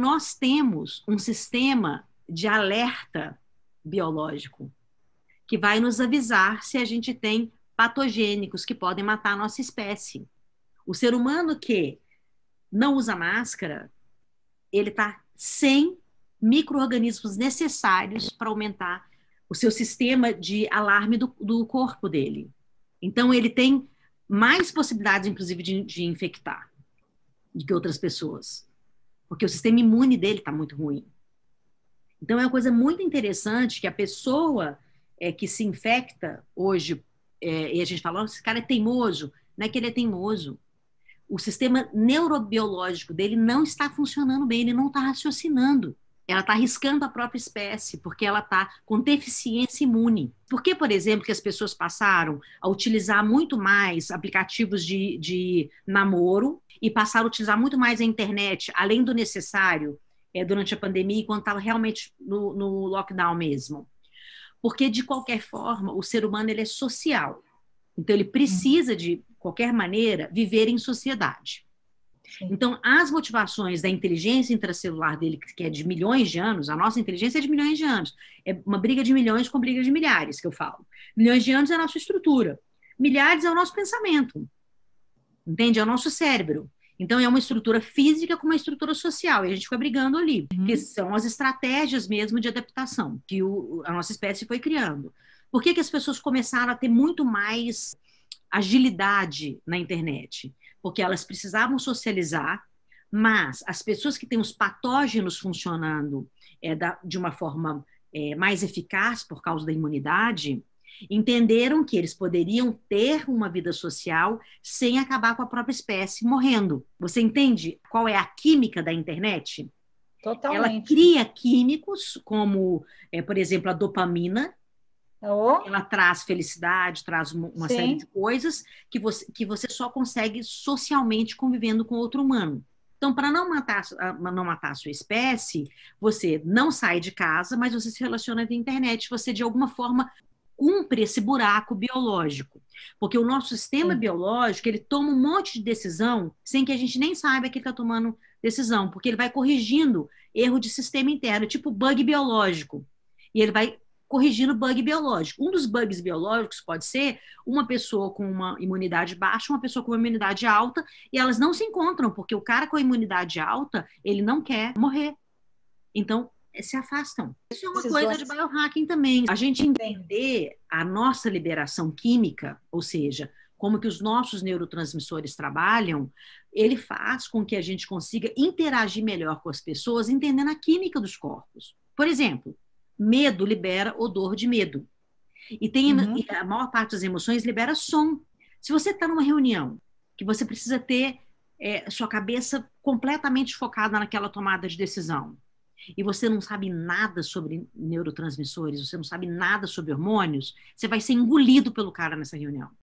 nós temos um sistema de alerta biológico que vai nos avisar se a gente tem patogênicos que podem matar a nossa espécie. O ser humano que não usa máscara, ele está sem microorganismos necessários para aumentar o seu sistema de alarme do, do, corpo dele. Então, ele tem mais possibilidades, inclusive, de, de infectar do que outras pessoas porque o sistema imune dele está muito ruim. Então, é uma coisa muito interessante que a pessoa é, que se infecta hoje, é, e a gente fala, esse cara é teimoso, não é que ele é teimoso. O sistema neurobiológico dele não está funcionando bem, ele não está raciocinando ela está arriscando a própria espécie, porque ela está com deficiência imune. Por que, por exemplo, que as pessoas passaram a utilizar muito mais aplicativos de, de namoro e passaram a utilizar muito mais a internet, além do necessário, é, durante a pandemia, quando estava realmente no, no lockdown mesmo? Porque, de qualquer forma, o ser humano ele é social. Então, ele precisa, de qualquer maneira, viver em sociedade. Então, as motivações da inteligência intracelular dele, que é de milhões de anos, a nossa inteligência é de milhões de anos. É uma briga de milhões com briga de milhares, que eu falo. Milhões de anos é a nossa estrutura. Milhares é o nosso pensamento. Entende? É o nosso cérebro. Então, é uma estrutura física com uma estrutura social, e a gente foi brigando ali, uhum. que são as estratégias mesmo de adaptação que o, a nossa espécie foi criando. Por que, que as pessoas começaram a ter muito mais agilidade na internet, porque elas precisavam socializar, mas as pessoas que têm os patógenos funcionando é, da, de uma forma é, mais eficaz por causa da imunidade, entenderam que eles poderiam ter uma vida social sem acabar com a própria espécie morrendo. Você entende qual é a química da internet? Totalmente. Ela cria químicos como, é, por exemplo, a dopamina, Oh. Ela traz felicidade, traz uma Sim. série de coisas que você, que você só consegue socialmente convivendo com outro humano. Então, para não matar, não matar a sua espécie, você não sai de casa, mas você se relaciona via internet. Você, de alguma forma, cumpre esse buraco biológico. Porque o nosso sistema Sim. biológico, ele toma um monte de decisão sem que a gente nem saiba que ele está tomando decisão, porque ele vai corrigindo erro de sistema interno, tipo bug biológico. E ele vai corrigindo bug biológico. Um dos bugs biológicos pode ser uma pessoa com uma imunidade baixa, uma pessoa com uma imunidade alta, e elas não se encontram, porque o cara com a imunidade alta, ele não quer morrer. Então, eh, se afastam. Isso é uma Esses coisa dois... de biohacking também. A gente entender a nossa liberação química, ou seja, como que os nossos neurotransmissores trabalham, ele faz com que a gente consiga interagir melhor com as pessoas, entendendo a química dos corpos. Por exemplo, Medo libera odor de medo. E tem uhum. e a maior parte das emoções libera som. Se você está numa reunião que você precisa ter é, sua cabeça completamente focada naquela tomada de decisão e você não sabe nada sobre neurotransmissores, você não sabe nada sobre hormônios, você vai ser engolido pelo cara nessa reunião.